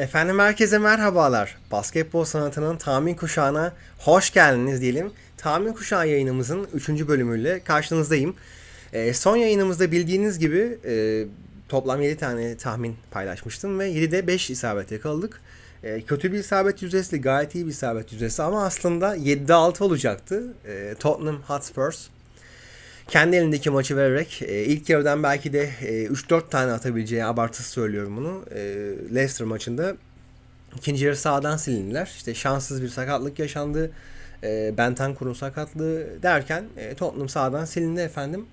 Efendim herkese merhabalar. Basketbol sanatının tahmin kuşağına hoş geldiniz diyelim. Tahmin kuşağı yayınımızın 3. bölümüyle karşınızdayım. E, son yayınımızda bildiğiniz gibi e, toplam 7 tane tahmin paylaşmıştım ve 7'de 5 isabet yakaladık. E, ee, kötü bir isabet yüzdesi, gayet iyi bir isabet yüzdesi ama aslında 7'de 6 olacaktı. E, Tottenham Hotspurs kendi elindeki maçı vererek e, ilk yarıdan belki de e, 3-4 tane atabileceği abartısı söylüyorum bunu. E, Leicester maçında ikinci yarı sağdan silindiler. İşte şanssız bir sakatlık yaşandı. E, Bentancur'un sakatlığı derken e, Tottenham sağdan silindi efendim.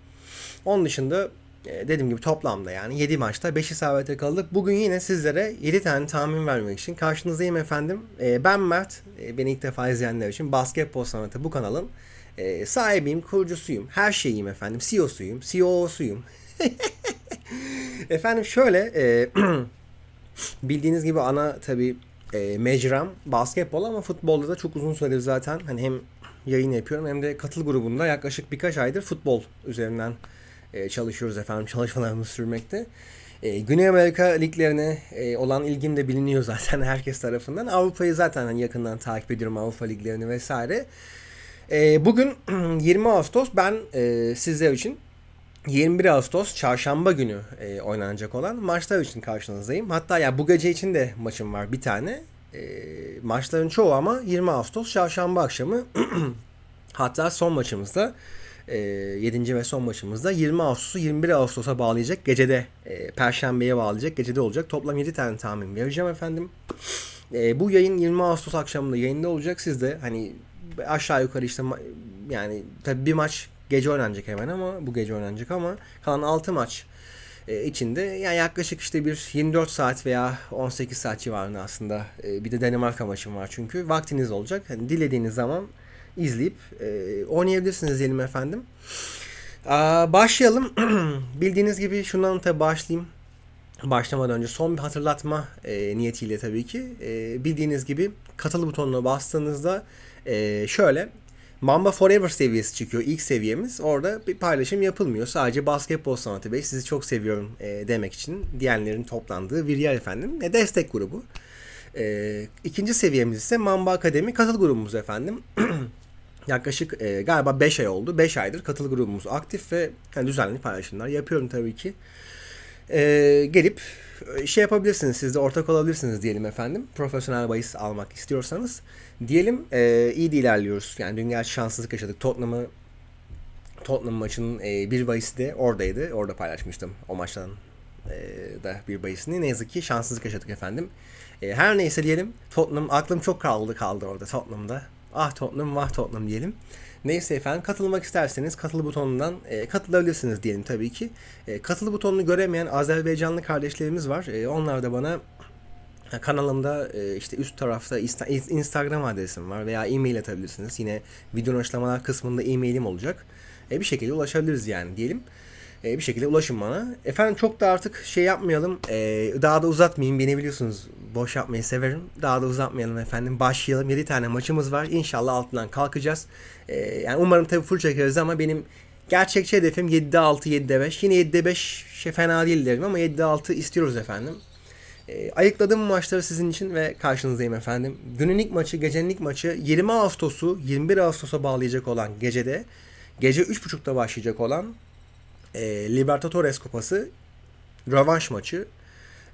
Onun dışında e, dediğim gibi toplamda yani 7 maçta 5 isabete kaldık. Bugün yine sizlere 7 tane tahmin vermek için karşınızdayım efendim. E, ben Mert. E, beni ilk defa izleyenler için Basketbol Sanatı bu kanalın ee, sahibiyim, kurucusuyum, her şeyim efendim. CEO'suyum, CEO'suyum. efendim şöyle e, bildiğiniz gibi ana tabi e, mecram basketbol ama futbolda da çok uzun süredir zaten hani hem yayın yapıyorum hem de katıl grubunda yaklaşık birkaç aydır futbol üzerinden e, çalışıyoruz efendim. Çalışmalarımız sürmekte. E, Güney Amerika liglerine e, olan ilgim de biliniyor zaten herkes tarafından. Avrupa'yı zaten hani yakından takip ediyorum Avrupa liglerini vesaire. E, bugün 20 Ağustos ben e, sizler için 21 Ağustos çarşamba günü e, oynanacak olan maçlar için karşınızdayım. Hatta ya bu gece için de maçım var bir tane. E, maçların çoğu ama 20 Ağustos çarşamba akşamı hatta son maçımızda e, 7. ve son maçımızda 20 Ağustos'u 21 Ağustos'a bağlayacak gecede e, Perşembe'ye bağlayacak gecede olacak. Toplam 7 tane tahmin vereceğim efendim. E, bu yayın 20 Ağustos akşamında yayında olacak. Siz de hani aşağı yukarı işte yani tabii bir maç gece oynanacak hemen ama bu gece oynanacak ama kalan 6 maç e, içinde yani yaklaşık işte bir 24 saat veya 18 saat civarında aslında e, bir de Danimarka maçım var çünkü vaktiniz olacak. Yani dilediğiniz zaman izleyip e, oynayabilirsiniz diyelim efendim. Başlayalım. Bildiğiniz gibi şundan tabii başlayayım. Başlamadan önce son bir hatırlatma e, niyetiyle tabii ki. E, bildiğiniz gibi katıl butonuna bastığınızda ee, şöyle Mamba Forever seviyesi çıkıyor ilk seviyemiz. Orada bir paylaşım yapılmıyor. Sadece basketbol sanatı bey sizi çok seviyorum e, demek için diyenlerin toplandığı Viryal efendim. E, destek grubu. E, ikinci seviyemiz ise Mamba Akademi katıl grubumuz efendim. Yaklaşık e, galiba 5 ay oldu. 5 aydır katıl grubumuz aktif ve yani düzenli paylaşımlar yapıyorum tabii ki. Ee, e, gelip şey yapabilirsiniz siz de ortak olabilirsiniz diyelim efendim. Profesyonel bahis almak istiyorsanız. Diyelim e, iyi de ilerliyoruz. Yani dün gerçi şanssızlık yaşadık. Tottenham'ı Tottenham maçının e, bir bahisi de oradaydı. Orada paylaşmıştım o maçtan e, da bir bahisini. Ne yazık ki şanssızlık yaşadık efendim. E, her neyse diyelim Tottenham aklım çok kaldı kaldı orada Tottenham'da. Ah Tottenham vah Tottenham diyelim. Neyse efendim katılmak isterseniz katıl butonundan e, katılabilirsiniz diyelim tabii ki. E, katıl butonunu göremeyen Azerbaycanlı kardeşlerimiz var. E, onlar da bana e, kanalımda e, işte üst tarafta Instagram adresim var veya e-mail atabilirsiniz. Yine videonun açıklamalar kısmında e-mailim olacak. E, bir şekilde ulaşabiliriz yani diyelim e, bir şekilde ulaşın bana. Efendim çok da artık şey yapmayalım. E, daha da uzatmayayım. Beni biliyorsunuz boş yapmayı severim. Daha da uzatmayalım efendim. Başlayalım. 7 tane maçımız var. İnşallah altından kalkacağız. E, yani umarım tabii full çekeriz ama benim gerçekçi hedefim 7'de 6, 7'de 5. Yine 7'de 5 şey fena değil derim ama 7'de 6 istiyoruz efendim. E, ayıkladığım maçları sizin için ve karşınızdayım efendim. Günün ilk maçı, gecenin ilk maçı 20 Ağustos'u 21 Ağustos'a bağlayacak olan gecede gece 3.30'da başlayacak olan e, Libertadores Kupası rövanş maçı.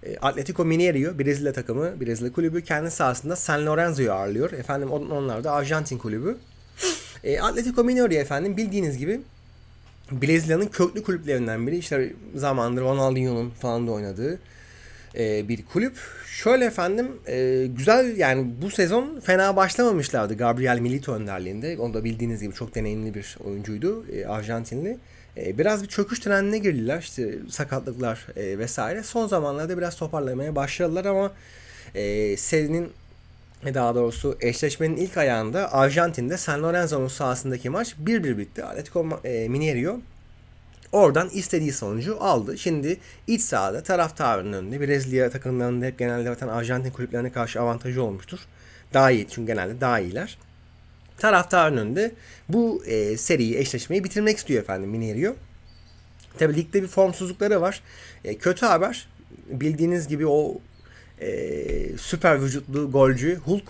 E, Atletico Mineiro Brezilya takımı, Brezilya kulübü kendi sahasında San Lorenzo'yu ağırlıyor. Efendim onlar da Arjantin kulübü. E, Atletico Mineiro efendim bildiğiniz gibi Brezilya'nın köklü kulüplerinden biri. İşte zamandır Ronaldinho'nun falan da oynadığı e, bir kulüp. Şöyle efendim e, güzel yani bu sezon fena başlamamışlardı Gabriel Milito önderliğinde. Onu da bildiğiniz gibi çok deneyimli bir oyuncuydu e, Arjantinli. Ee, biraz bir çöküş trendine girdiler işte sakatlıklar e, vesaire. Son zamanlarda biraz toparlamaya başladılar ama e, serinin e, daha doğrusu eşleşmenin ilk ayağında Arjantin'de San Lorenzo'nun sahasındaki maç 1-1 bitti. Atletico Mineiro oradan istediği sonucu aldı. Şimdi iç sahada taraftarın önünde Brezilya takımlarında hep genelde zaten Arjantin kulüplerine karşı avantajı olmuştur. Daha iyi çünkü genelde daha iyiler taraftarın önünde bu e, seriyi, eşleşmeyi bitirmek istiyor efendim Minerio. Tabi ligde bir formsuzlukları var. E, kötü haber bildiğiniz gibi o e, süper vücutlu golcü Hulk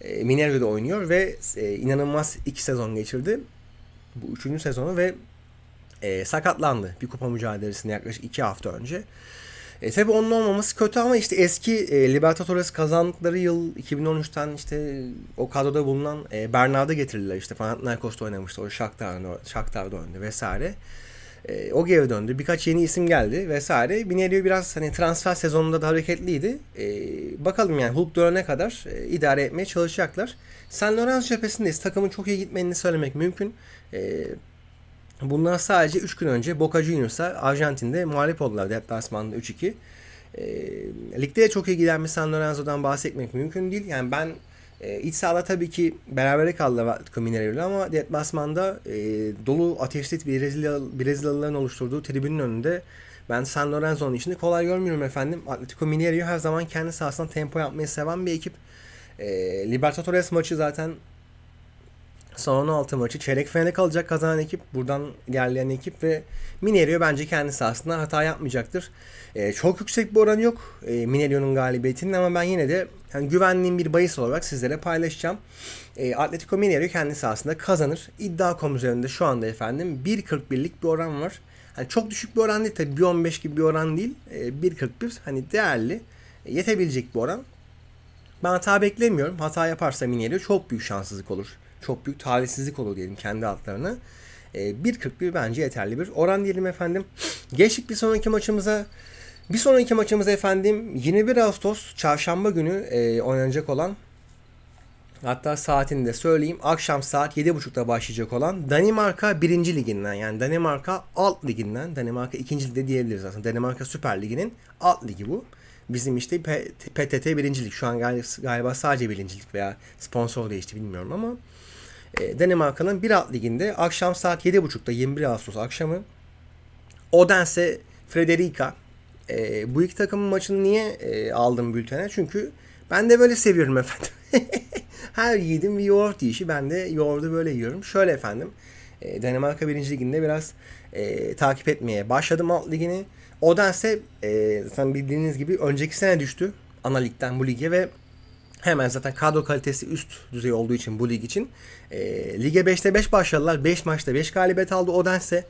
e, Minerio'da oynuyor ve e, inanılmaz iki sezon geçirdi. Bu üçüncü sezonu ve e, sakatlandı bir kupa mücadelesinde yaklaşık iki hafta önce. E, tabii onun olmaması kötü ama işte eski e, Libertadores kazandıkları yıl 2013'ten işte o kadroda bulunan e, Bernard'a getirdiler. İşte Panathinaikos'ta oynamıştı. O Shakhtar'da, Shakhtar'da oynadı vesaire. E, o geri döndü. Birkaç yeni isim geldi vesaire. Binerio biraz hani transfer sezonunda da hareketliydi. E, bakalım yani Hulk dönene kadar e, idare etmeye çalışacaklar. San Lorenzo cephesindeyiz. Takımın çok iyi gitmenini söylemek mümkün. E, Bundan sadece 3 gün önce Boca Juniors'a Arjantin'de muhalif oldular deplasmanda 3-2. E, ee, ligde de çok ilgilenmiş San Lorenzo'dan bahsetmek mümkün değil. Yani ben e, iç sahada tabii ki berabere kaldı Atletico Mineiro'yla ama deplasmanda e, dolu ateşli Brezilyalı Brezilyalıların oluşturduğu tribünün önünde ben San Lorenzo'nun işini kolay görmüyorum efendim. Atletico Mineiro her zaman kendi sahasından tempo yapmayı seven bir ekip. E, Libertadores maçı zaten Son 16 maçı çeyrek finale kalacak kazanan ekip. Buradan ilerleyen ekip ve Minerio bence kendisi aslında hata yapmayacaktır. E, çok yüksek bir oranı yok e, Minerio'nun galibiyetinin ama ben yine de yani güvenliğim bir bahis olarak sizlere paylaşacağım. E, Atletico Mineiro kendisi aslında kazanır. İddia.com üzerinde şu anda efendim 1.41'lik bir oran var. Hani çok düşük bir oran değil tabii 1.15 gibi bir oran değil. E, 1.41 hani değerli e, yetebilecek bir oran. Ben hata beklemiyorum. Hata yaparsa Mineiro çok büyük şanssızlık olur çok büyük talihsizlik olur diyelim kendi adlarına. E, 1.41 bence yeterli bir oran diyelim efendim. Geçtik bir sonraki maçımıza. Bir sonraki maçımız efendim 21 Ağustos çarşamba günü e, oynanacak olan hatta saatini de söyleyeyim akşam saat 7.30'da başlayacak olan Danimarka 1. liginden yani Danimarka alt liginden Danimarka 2. ligde diyebiliriz aslında Danimarka Süper Ligi'nin alt ligi bu. Bizim işte PTT 1. lig şu an galiba sadece 1. lig veya sponsor değişti bilmiyorum ama e, Danimarka'nın bir alt liginde akşam saat 7.30'da 21 Ağustos akşamı Odense Frederica e, bu iki takımın maçını niye e, aldım bültene? Çünkü ben de böyle seviyorum efendim. Her yiğidin bir yoğurt yiyişi. Ben de yoğurdu böyle yiyorum. Şöyle efendim. E, Danimarka 1. Ligi'nde biraz e, takip etmeye başladım alt ligini. Odense e, zaten bildiğiniz gibi önceki sene düştü. Ana ligden bu lige ve Hemen zaten kadro kalitesi üst düzey olduğu için bu lig için. E, lige 5'te 5 başladılar. 5 maçta 5 galibiyet aldı Odense.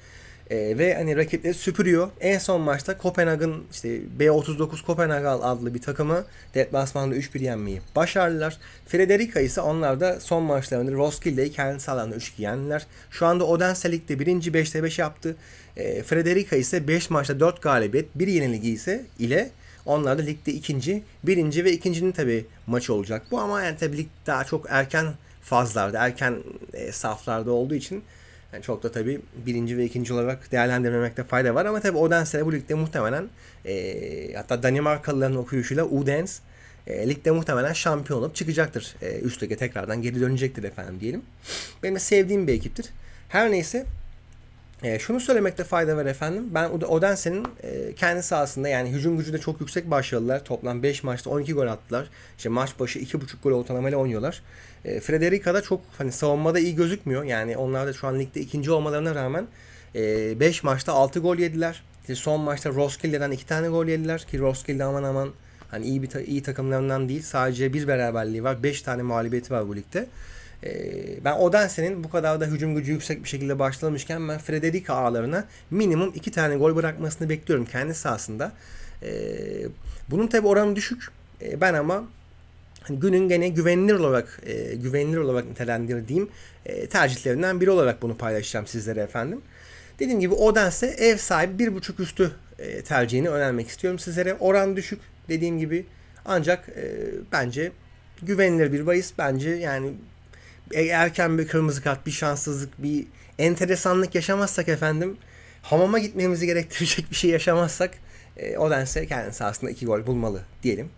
E, ve hani rakipleri süpürüyor. En son maçta Kopenhag'ın işte B39 Kopenhag adlı bir takımı deplasmanda 3-1 yenmeyi başardılar. Frederica ise onlar da son maçlarında Roskilde'yi kendi sahalarında 3-2 yendiler. Şu anda Odense Lig'de 1. 5'te 5 yaptı. E, Frederica ise 5 maçta 4 galibiyet, 1 yenilgi ise ile onlar da ligde ikinci. Birinci ve ikincinin tabi maçı olacak bu ama yani tabii lig daha çok erken fazlarda, erken e, saflarda olduğu için yani çok da tabi birinci ve ikinci olarak değerlendirmemekte fayda var ama tabi Odense bu ligde muhtemelen e, hatta Danimarkalıların okuyuşuyla Udens e, ligde muhtemelen şampiyon olup çıkacaktır. E, üst lige tekrardan geri dönecektir efendim diyelim. Benim de sevdiğim bir ekiptir. Her neyse e, şunu söylemekte fayda var efendim. Ben Odense'nin e, kendi sahasında yani hücum gücü de çok yüksek başladılar. Toplam 5 maçta 12 gol attılar. İşte maç başı 2.5 gol ortalamayla oynuyorlar. E, Frederica da çok hani savunmada iyi gözükmüyor. Yani onlar da şu an ligde ikinci olmalarına rağmen 5 e, maçta 6 gol yediler. İşte son maçta Roskilde'den 2 tane gol yediler ki Roskilde aman aman hani iyi bir ta iyi takımlarından değil. Sadece bir beraberliği var. 5 tane mağlubiyeti var bu ligde. Ee, ben Odense'nin bu kadar da hücum gücü yüksek bir şekilde başlamışken ben Frederica ağlarına minimum iki tane gol bırakmasını bekliyorum kendi sahasında. Ee, bunun tabi oranı düşük. Ee, ben ama hani günün gene güvenilir olarak e, güvenilir olarak nitelendirdiğim e, tercihlerinden biri olarak bunu paylaşacağım sizlere efendim. Dediğim gibi Odense ev sahibi bir buçuk üstü e, tercihini önermek istiyorum sizlere. Oran düşük dediğim gibi ancak e, bence güvenilir bir bahis. Bence yani e, erken bir kırmızı kart, bir şanssızlık, bir enteresanlık yaşamazsak efendim hamama gitmemizi gerektirecek bir şey yaşamazsak e, Odense kendisi aslında iki gol bulmalı diyelim.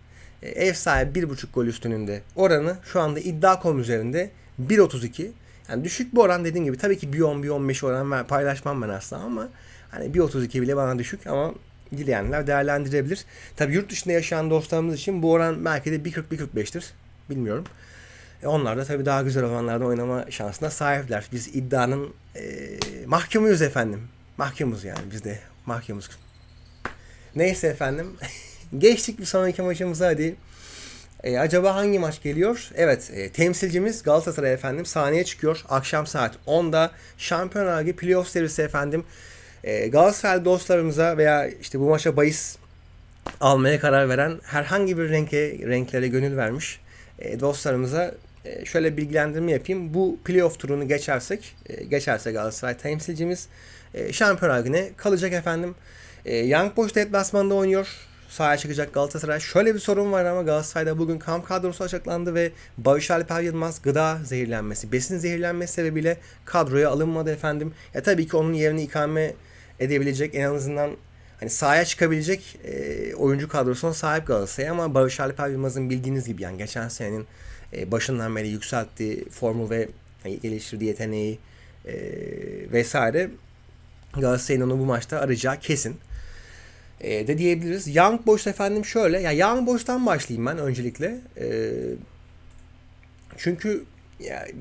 E, ev sahibi bir buçuk gol üstünün oranı şu anda iddia.com üzerinde 1.32. Yani düşük bir oran dediğim gibi tabii ki bir 10 bir 15 oran paylaşmam ben asla ama hani 1.32 bile bana düşük ama dileyenler değerlendirebilir. Tabii yurt dışında yaşayan dostlarımız için bu oran belki de 1.40 1.45'tir. Bilmiyorum. E onlar da tabii daha güzel olanlarda oynama şansına sahipler. Biz iddianın e, mahkumuyuz efendim. Mahkumuz yani biz de mahkumuz. Neyse efendim. Geçtik bir sonraki maçımıza hadi. E, acaba hangi maç geliyor? Evet e, temsilcimiz Galatasaray efendim sahneye çıkıyor. Akşam saat 10'da Şampiyonlar Ligi playoff serisi efendim. E, Galatasaray dostlarımıza veya işte bu maça bahis almaya karar veren herhangi bir renke, renklere gönül vermiş e, dostlarımıza e, şöyle bilgilendirme yapayım. Bu playoff turunu geçersek, e, geçerse Galatasaray temsilcimiz e, Şampiyonlar Ligi'ne kalacak efendim. Young Boys deplasmanda oynuyor. Sahaya çıkacak Galatasaray. Şöyle bir sorun var ama Galatasaray'da bugün kamp kadrosu açıklandı ve Barış Alper Yılmaz gıda zehirlenmesi, besin zehirlenmesi sebebiyle kadroya alınmadı efendim. Ya tabii ki onun yerini ikame edebilecek en azından hani sahaya çıkabilecek e, oyuncu kadrosuna sahip Galatasaray ama Barış Alper Yılmaz'ın bildiğiniz gibi yani geçen senenin e, başından beri yükselttiği formu ve hani geliştirdiği yeteneği e, vesaire Galatasaray'ın onu bu maçta arayacağı kesin. E, de diyebiliriz. Young Boys efendim şöyle. Ya Young Boys'tan başlayayım ben öncelikle. E, çünkü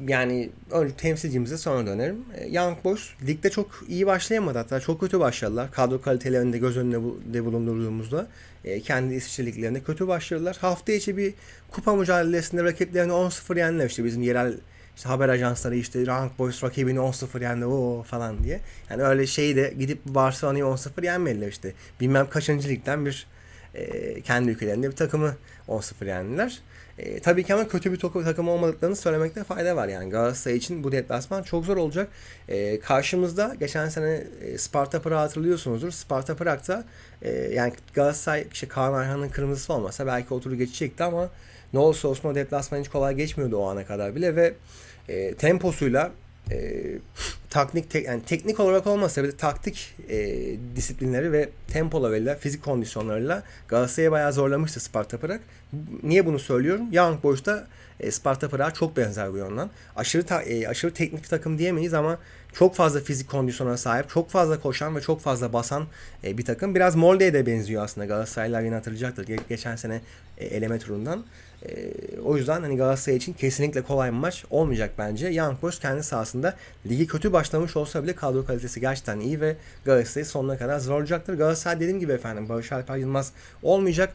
yani önce temsilcimize sonra dönerim. E, Young Boys ligde çok iyi başlayamadı hatta çok kötü başladılar. Kadro kalitelerinde göz önünde bulundurduğumuzda e, kendi İsviçre liglerinde kötü başladılar. Hafta içi bir kupa mücadelesinde rakiplerini 10-0 yendiler işte bizim yerel işte haber ajansları işte Young Boys rakibini 10-0 yendi o falan diye. Yani öyle şey de gidip Barcelona'yı 10-0 yenmediler işte. Bilmem kaçıncı ligden bir e, kendi ülkelerinde bir takımı 10-0 yendiler. E, tabii ki ama kötü bir takım olmadıklarını söylemekte fayda var. Yani Galatasaray için bu deplasman çok zor olacak. E, karşımızda geçen sene e, Sparta Pırak'ı hatırlıyorsunuzdur. Sparta Pırak'ta e, yani Galatasaray işte Kaan Arhan'ın kırmızısı olmasa belki oturu geçecekti ama ne olursa olsun o deplasman hiç kolay geçmiyordu o ana kadar bile ve e, temposuyla e, taknik te, yani teknik olarak olmasa bile taktik e, disiplinleri ve tempo tempolarıyla, fizik kondisyonlarıyla Galatasaray'ı bayağı zorlamıştı Sparta Prag. Niye bunu söylüyorum? Young Boys'ta e, Sparta Prag'a çok benzer bu yönden. Aşırı ta, e, aşırı teknik bir takım diyemeyiz ama çok fazla fizik kondisyona sahip, çok fazla koşan ve çok fazla basan e, bir takım. Biraz Molde'ye de benziyor aslında Galatasaraylar yine hatırlayacaktır. Geçen sene e, eleme turundan. E, o yüzden hani Galatasaray için kesinlikle kolay bir maç olmayacak bence. Yankos kendi sahasında ligi kötü başlamış olsa bile kadro kalitesi gerçekten iyi ve Galatasaray'ı sonuna kadar zorlayacaktır. Galatasaray dediğim gibi efendim Barış Alper Yılmaz olmayacak.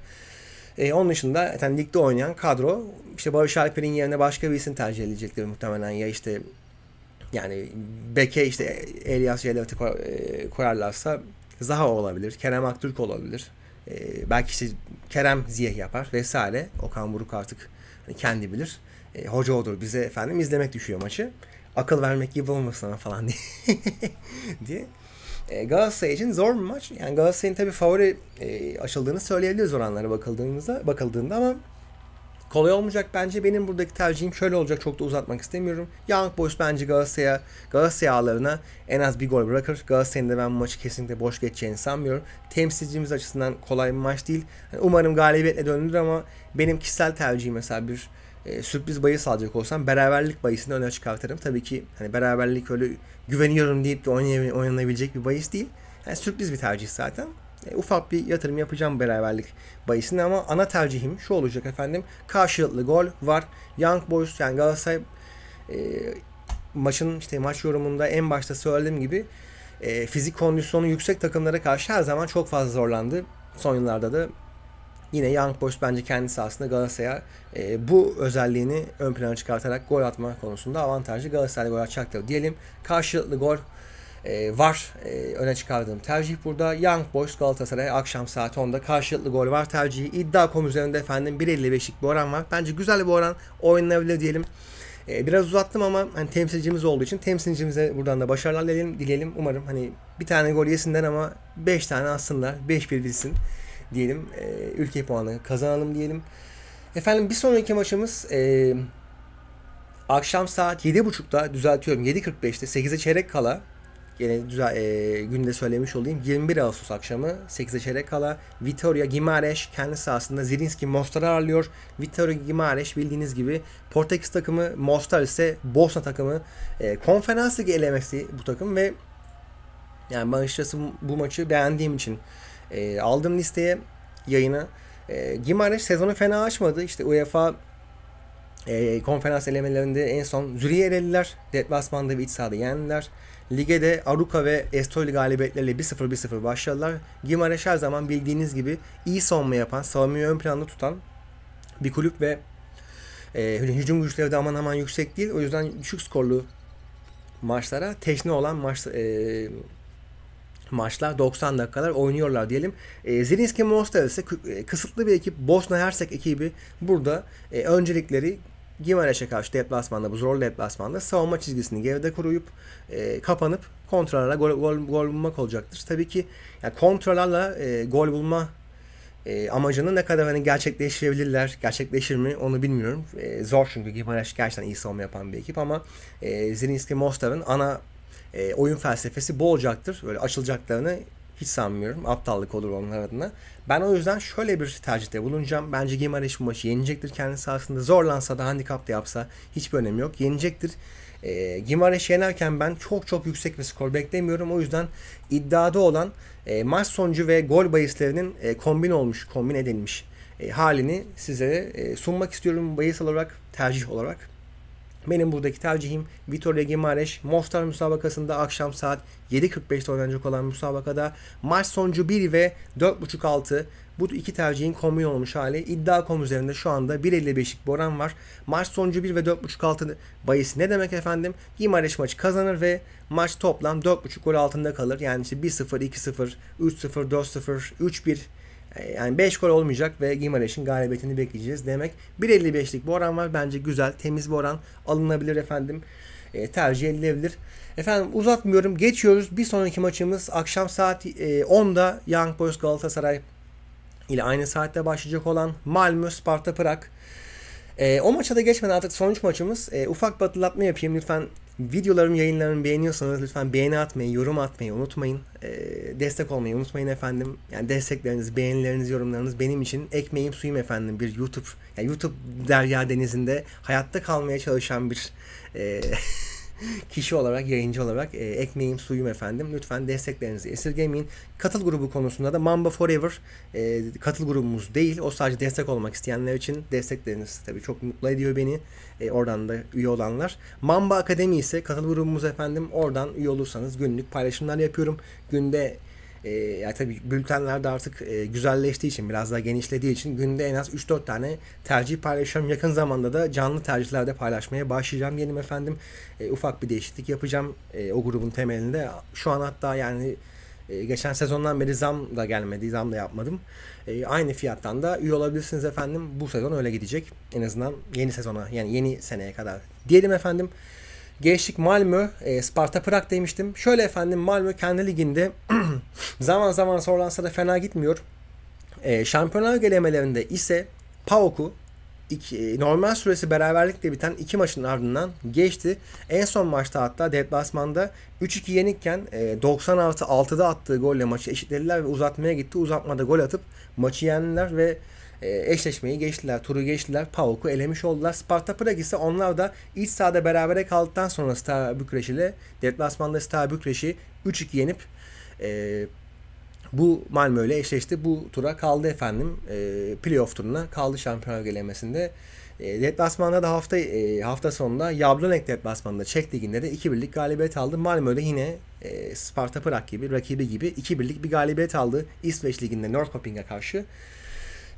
E, onun dışında yani ligde oynayan kadro işte Barış Alper'in yerine başka bir isim tercih edilecektir muhtemelen ya işte yani Beke işte Elias Yelavit'i e, koyarlarsa Zaha olabilir, Kerem Aktürk olabilir. E, belki işte Kerem Ziyeh yapar vesaire. Okan Buruk artık hani kendi bilir. E, hoca olur bize efendim izlemek düşüyor maçı. Akıl vermek gibi olmasın falan diye. diye. E, Galatasaray için zor bir maç. Yani Galatasaray'ın tabii favori e, açıldığını söyleyebiliriz oranlara bakıldığımızda, bakıldığında ama kolay olmayacak bence. Benim buradaki tercihim şöyle olacak. Çok da uzatmak istemiyorum. Young Boys bence Galatasaray'a Galatasaray ağlarına en az bir gol bırakır. Galatasaray'ın da ben bu maçı kesinlikle boş geçeceğini sanmıyorum. Temsilcimiz açısından kolay bir maç değil. Yani umarım galibiyetle dönülür ama benim kişisel tercihim mesela bir e, sürpriz bahis alacak olsam beraberlik bahisini öne çıkartırım. Tabii ki hani beraberlik öyle güveniyorum deyip de oynanabilecek bir bayis değil. Yani sürpriz bir tercih zaten e, ufak bir yatırım yapacağım beraberlik bahisine ama ana tercihim şu olacak efendim. Karşılıklı gol var. Young Boys yani Galatasaray e, maçın işte maç yorumunda en başta söylediğim gibi e, fizik kondisyonu yüksek takımlara karşı her zaman çok fazla zorlandı. Son yıllarda da yine Young Boys bence kendisi aslında Galatasaray'a e, bu özelliğini ön plana çıkartarak gol atma konusunda avantajlı Galatasaray'a gol atacaktır diyelim. Karşılıklı gol e, var e, öne çıkardığım tercih burada. Young Boys Galatasaray akşam saat 10'da karşılıklı gol var tercihi. İddia.com üzerinde efendim 1.55'lik bir oran var. Bence güzel bir oran oynanabilir diyelim. E, biraz uzattım ama hani temsilcimiz olduğu için temsilcimize buradan da başarılar dileyelim. dileyelim. Umarım hani bir tane gol yesinler ama 5 tane atsınlar. 5-1 bilsin diyelim. E, ülke puanı kazanalım diyelim. Efendim bir sonraki maçımız e, akşam saat 7.30'da düzeltiyorum 7.45'te 8'e çeyrek kala Yine düzel, e, günde söylemiş olayım. 21 Ağustos akşamı 8'e çeyrek kala Vitoria Gimareş kendi sahasında Zirinski Mostar'ı ağırlıyor. Vitoria Gimareş bildiğiniz gibi Portekiz takımı, Mostar ise Bosna takımı. E, konferans ligi elemesi bu takım ve yani ben açıkçası bu maçı beğendiğim için e, aldım listeye yayına. E, Gimareş sezonu fena açmadı. İşte UEFA e, konferans elemelerinde en son Züriye elediler. Deplasmanda ve iç sahada yendiler. Lige de Aruka ve Estoril galibiyetleriyle 1-0-1-0 başladılar. Gimareş her zaman bildiğiniz gibi iyi savunma yapan, savunmayı ön planda tutan bir kulüp ve e, hücum güçleri de aman aman yüksek değil. O yüzden düşük skorlu maçlara teşne olan maç, e, maçlar 90 dakikalar oynuyorlar diyelim. E, Zelinski Mostar ise kısıtlı bir ekip Bosna Hersek ekibi burada e, öncelikleri Gimareş'e karşı deplasmanda, bu zorlu deplasmanda savunma çizgisini geride kuruyup e, kapanıp kontralara gol, gol, gol bulmak olacaktır. Tabii ki yani kontralarla e, gol bulma e, amacını ne kadar hani gerçekleştirebilirler, gerçekleşir mi onu bilmiyorum. E, zor çünkü Gimareş gerçekten iyi savunma yapan bir ekip ama e, Zirinski Mostar'ın ana e, oyun felsefesi bu olacaktır. Böyle açılacaklarını hiç sanmıyorum. Aptallık olur onlar adına. Ben o yüzden şöyle bir tercihte bulunacağım. Bence Gimareş bu maçı yenecektir kendi sahasında. Zorlansa da handikap da yapsa hiçbir önemi yok. Yenecektir. E, ee, Gimareş yenerken ben çok çok yüksek bir skor beklemiyorum. O yüzden iddiada olan e, maç sonucu ve gol bahislerinin e, kombin olmuş, kombin edilmiş e, halini size e, sunmak istiyorum bahis olarak, tercih olarak. Benim buradaki tercihim Vitor Legimares Mostar müsabakasında akşam saat 7.45'te oynanacak olan müsabakada maç sonucu 1 ve 4.5 6 bu iki tercihin kombin olmuş hali. İddia.com üzerinde şu anda 1.55'lik bir oran var. Maç sonucu 1 ve 4.5 6 bahis ne demek efendim? Gimareş maçı kazanır ve maç toplam 4.5 gol altında kalır. Yani işte 1-0, 2-0, 3-0, 4-0, 3-1 yani 5 gol olmayacak ve Gimareş'in galibiyetini bekleyeceğiz demek. 1.55'lik bir oran var. Bence güzel, temiz bir oran. Alınabilir efendim. E, tercih edilebilir. Efendim uzatmıyorum. Geçiyoruz. Bir sonraki maçımız akşam saat e, 10'da Young Boys Galatasaray ile aynı saatte başlayacak olan Malmö Sparta Prag. E, o maça geçmeden artık sonuç maçımız. E, ufak bir hatırlatma yapayım lütfen Videolarım, yayınlarımı beğeniyorsanız lütfen beğeni atmayı, yorum atmayı unutmayın. E, destek olmayı unutmayın efendim. Yani destekleriniz, beğenileriniz, yorumlarınız benim için ekmeğim suyum efendim. Bir YouTube, yani YouTube derya denizinde hayatta kalmaya çalışan bir e, kişi olarak, yayıncı olarak e, ekmeğim suyum efendim. Lütfen desteklerinizi esirgemeyin. Katıl grubu konusunda da Mamba Forever e, katıl grubumuz değil. O sadece destek olmak isteyenler için destekleriniz tabii çok mutlu ediyor beni. E, oradan da üye olanlar. Mamba Akademi ise katıl grubumuz efendim. Oradan üye olursanız günlük paylaşımlar yapıyorum. Günde e, ee, yani tabii bültenlerde artık e, güzelleştiği için biraz daha genişlediği için günde en az 3-4 tane tercih paylaşıyorum. Yakın zamanda da canlı tercihlerde paylaşmaya başlayacağım yenim efendim. E, ufak bir değişiklik yapacağım e, o grubun temelinde. Şu an hatta yani e, geçen sezondan beri zam da gelmedi, zam da yapmadım. E, aynı fiyattan da üye olabilirsiniz efendim. Bu sezon öyle gidecek. En azından yeni sezona yani yeni seneye kadar. Diyelim efendim. Geçtik Malmö, e, Sparta Prag demiştim. Şöyle efendim Malmö kendi liginde Zaman zaman sorulansa da fena gitmiyor. Ee, e, şampiyonlar gelemelerinde ise PAOK'u normal süresi beraberlikle biten iki maçın ardından geçti. En son maçta hatta deplasmanda 3-2 yenikken e, 90 6'da attığı golle maçı eşitlediler ve uzatmaya gitti. Uzatmada gol atıp maçı yendiler ve e, eşleşmeyi geçtiler, turu geçtiler. PAOK'u elemiş oldular. Sparta Prag ise onlar da iç sahada berabere kaldıktan sonra Star Bükreş ile deplasmanda Star Bükreş'i 3-2 yenip e, bu Malmö ile eşleşti. Bu tura kaldı efendim. E, playoff turuna kaldı şampiyon gelemesinde. E, ee, deplasmanda da hafta e, hafta sonunda Jablonek deplasmanında Çek liginde de 2-1'lik galibiyet aldı. Malmö'de yine e, Sparta Prag gibi rakibi gibi 2-1'lik bir galibiyet aldı İsveç liginde Norrköping'e karşı.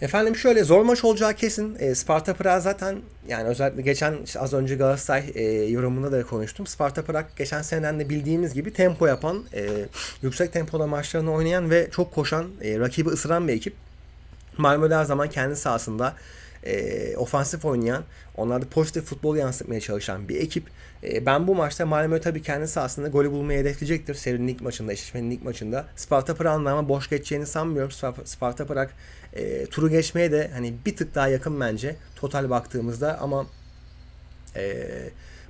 Efendim şöyle zor maç olacağı kesin. E, Sparta Prag zaten yani özellikle geçen işte az önce Galatasaray e, yorumunda da konuştum. Sparta Prag geçen seneden de bildiğimiz gibi tempo yapan, e, yüksek tempoda maçlarını oynayan ve çok koşan, e, rakibi ısıran bir ekip. Malmö her zaman kendi sahasında e, ofansif oynayan, onlarda pozitif futbol yansıtmaya çalışan bir ekip. E, ben bu maçta Malmö tabii kendi sahasında golü bulmayı hedefleyecektir. Serinin ilk maçında, eşleşmenin ilk maçında. Sparta Prag'ın ama boş geçeceğini sanmıyorum. Sparta Prag e, turu geçmeye de hani bir tık daha yakın bence total baktığımızda ama e,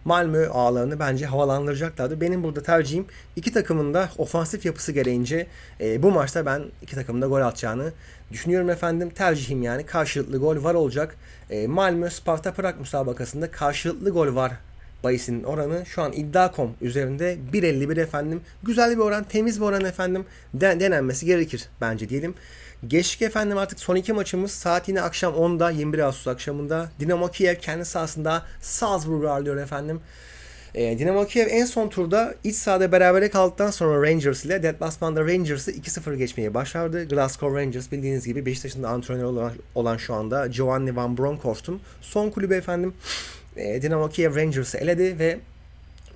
Malmö ağlarını bence havalandıracaklardı. Benim burada tercihim iki takımın da ofansif yapısı gereğince e, bu maçta ben iki takımın da gol atacağını düşünüyorum efendim. Tercihim yani karşılıklı gol var olacak. E, Malmö Sparta Prag müsabakasında karşılıklı gol var Bayisinin oranı şu an iddia.com üzerinde 1.51 efendim. Güzel bir oran, temiz bir oran efendim. Den denenmesi gerekir bence diyelim. Geçtik efendim artık son iki maçımız saat yine akşam 10'da 21 Ağustos akşamında Dinamo Kiev kendi sahasında Salzburg'u ağırlıyor efendim. E, Dinamo Kiev en son turda iç sahada berabere kaldıktan sonra Rangers ile Dead deplasmanda Rangers'ı 2-0 geçmeye başardı. Glasgow Rangers bildiğiniz gibi Beşiktaş'ın da antrenörü olan, olan şu anda Giovanni Van Bronckhorst'un son kulübü efendim. E, Dinamo Kiev Rangers'ı eledi ve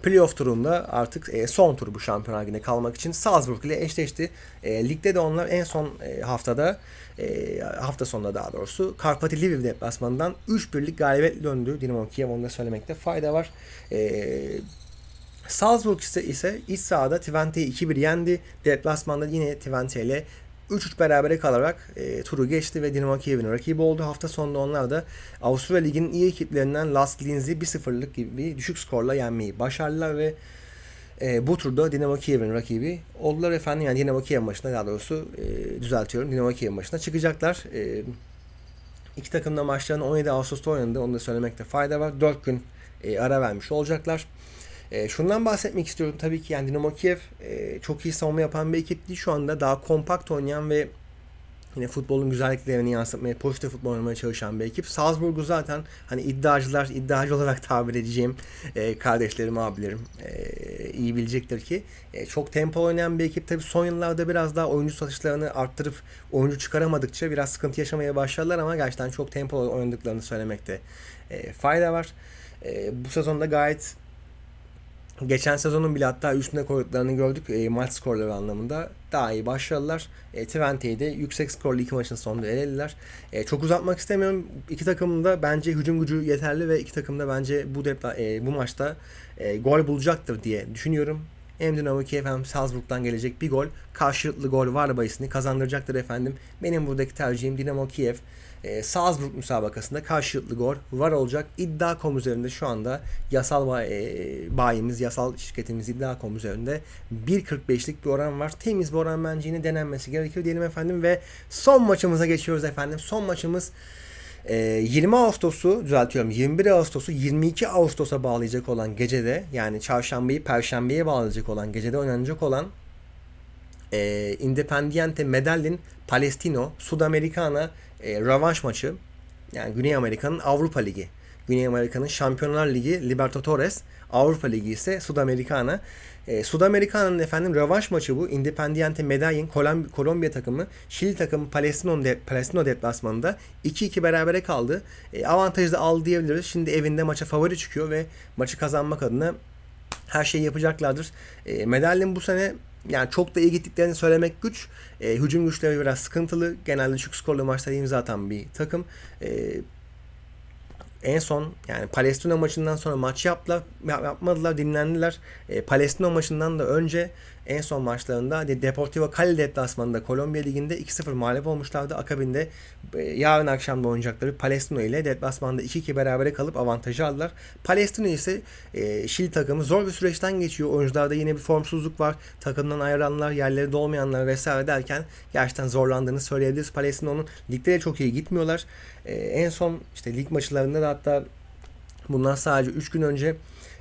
Playoff turunda artık e, son tur bu şampiyonlar liginde kalmak için Salzburg ile eşleşti. E, ligde de onlar en son e, haftada e, hafta sonunda daha doğrusu Karpati Lviv deplasmanından 3-1'lik galibiyet döndü. Dinamo Kiev onu da söylemekte fayda var. E, Salzburg ise, ise iç sahada Twente'yi 2-1 yendi. Deplasmanda yine Twente ile 3-3 berabere kalarak e, turu geçti ve Dinamo Kiev'in rakibi oldu. Hafta sonunda onlar da Avusturya Ligi'nin iyi ekiplerinden Last Linz'i 1-0'lık gibi düşük skorla yenmeyi başardılar ve e, bu turda Dinamo Kiev'in rakibi oldular efendim. Yani Dinamo Kiev maçına daha doğrusu e, düzeltiyorum. Dinamo Kiev maçına çıkacaklar. E, iki takım da maçlarını 17 Ağustos'ta oynadı. Onu da söylemekte fayda var. 4 gün e, ara vermiş olacaklar. E, şundan bahsetmek istiyorum tabii ki yani Dinamo Kiev e, çok iyi savunma yapan bir ekip değil. Şu anda daha kompakt oynayan ve yine futbolun güzelliklerini yansıtmaya, pozitif futbol oynamaya çalışan bir ekip. Salzburg'u zaten hani iddiacılar, iddiacı olarak tabir edeceğim e, kardeşlerim, abilerim e, iyi bilecektir ki e, çok tempo oynayan bir ekip. Tabii son yıllarda biraz daha oyuncu satışlarını arttırıp oyuncu çıkaramadıkça biraz sıkıntı yaşamaya başlarlar ama gerçekten çok tempo oynadıklarını söylemekte e, fayda var. E, bu sezonda gayet geçen sezonun bile hatta üstüne koyduklarını gördük e, maç skorları anlamında. Daha iyi başladılar. E, Twente'yi de yüksek skorlu iki maçın sonunda elediler. E, çok uzatmak istemiyorum. İki takımın da bence hücum gücü yeterli ve iki takım da bence bu depla, e, bu maçta e, gol bulacaktır diye düşünüyorum. Hem Dinamo Kiev hem Salzburg'dan gelecek bir gol karşılıklı gol var bahisini kazandıracaktır efendim. Benim buradaki tercihim Dinamo Kiev e, Salzburg müsabakasında karşılıklı gol var olacak. İddia.com üzerinde şu anda yasal e, bayimiz, yasal şirketimiz İddia.com üzerinde 1.45'lik bir oran var. Temiz bir oran bence yine denenmesi gerekir diyelim efendim ve son maçımıza geçiyoruz efendim. Son maçımız e, 20 Ağustos'u düzeltiyorum 21 Ağustos'u 22 Ağustos'a bağlayacak olan gecede yani çarşambayı perşembeye bağlayacak olan gecede oynanacak olan e, Independiente Medellin Palestino Sud Sudamericana e, rövanş maçı. Yani Güney Amerika'nın Avrupa Ligi. Güney Amerika'nın Şampiyonlar Ligi Libertadores. Avrupa Ligi ise Sudamericana. E, Sudamericana'nın efendim rövanş maçı bu. Independiente Medellin Kolomb Kolombiya takımı Şili takımı Palestino, de Palestino deplasmanında 2-2 berabere kaldı. E, avantajı da aldı diyebiliriz. Şimdi evinde maça favori çıkıyor ve maçı kazanmak adına her şeyi yapacaklardır. E, Medellin bu sene yani çok da iyi gittiklerini söylemek güç. E, hücum güçleri biraz sıkıntılı. Genelde düşük skorlu maçlara imza atan bir takım. E, en son yani Palestina maçından sonra maç yaptılar, yapmadılar, dinlendiler. E, Palestina maçından da önce en son maçlarında de Deportivo Cali deplasmanında Kolombiya Ligi'nde 2-0 mağlup olmuşlardı. Akabinde e, yarın akşam da oynayacakları Palestino ile deplasmanda 2-2 berabere kalıp avantajı aldılar. Palestino ise e, Şili takımı zor bir süreçten geçiyor. Oyuncularda yine bir formsuzluk var. Takımdan ayrılanlar, yerleri dolmayanlar vesaire derken gerçekten zorlandığını söyleyebiliriz. Palestino'nun ligde de çok iyi gitmiyorlar. E, en son işte lig maçlarında da hatta bundan sadece 3 gün önce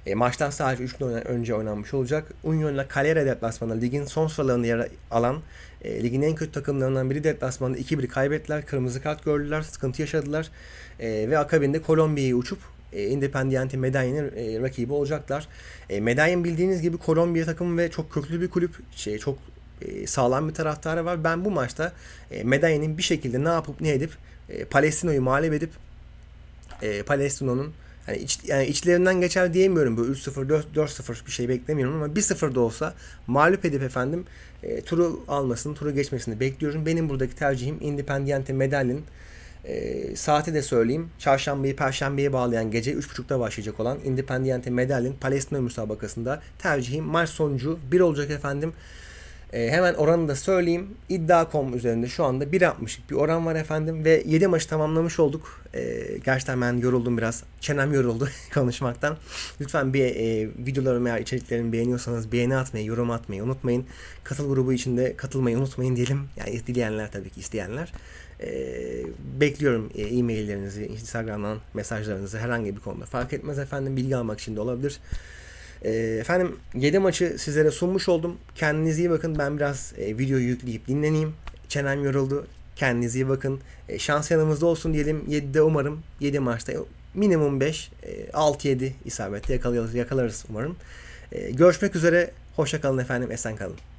e, maçtan sadece 3 gün önce oynanmış olacak. Union'la Calera deplasmanı ligin son sıralarını yer alan e, ligin en kötü takımlarından biri deplasmanında 2-1 kaybettiler. Kırmızı kart gördüler. Sıkıntı yaşadılar. E, ve akabinde Kolombiya'yı uçup e, Independiente Medellin'in e, rakibi olacaklar. E, Medellin bildiğiniz gibi Kolombiya takımı ve çok köklü bir kulüp. Şey, çok e, sağlam bir taraftarı var. Ben bu maçta e, Medellin'in bir şekilde ne yapıp ne edip e, Palestino'yu mağlup edip e, Palestino'nun Hani iç, yani içlerinden geçer diyemiyorum böyle 3-0, 4-0 bir şey beklemiyorum ama 1-0 da olsa mağlup edip efendim e, turu almasını, turu geçmesini bekliyorum. Benim buradaki tercihim Independiente Medellin. E, saati de söyleyeyim. Çarşambayı Perşembe'ye bağlayan gece 3.30'da başlayacak olan Independiente Medellin Palestina müsabakasında tercihim maç sonucu 1 olacak efendim. E, hemen oranı da söyleyeyim. İddia.com üzerinde şu anda 1.60'lık bir oran var efendim ve 7 maçı tamamlamış olduk. E, gerçekten ben yoruldum biraz. Çenem yoruldu konuşmaktan. Lütfen bir e, videolarımı eğer içeriklerimi beğeniyorsanız beğeni atmayı, yorum atmayı unutmayın. Katıl grubu içinde katılmayı unutmayın diyelim. Yani dileyenler tabii ki isteyenler. Ee, e, bekliyorum e-maillerinizi, Instagram'dan mesajlarınızı herhangi bir konuda fark etmez efendim. Bilgi almak için de olabilir. Ee, efendim 7 maçı sizlere sunmuş oldum. Kendinize iyi bakın. Ben biraz e, videoyu yükleyip dinleneyim. Çenem yoruldu. Kendinize iyi bakın. E, şans yanımızda olsun diyelim. 7'de umarım 7 maçta minimum 5, 6-7 e, isabette yakalarız, yakalarız umarım. E, görüşmek üzere. Hoşça kalın efendim. Esen kalın.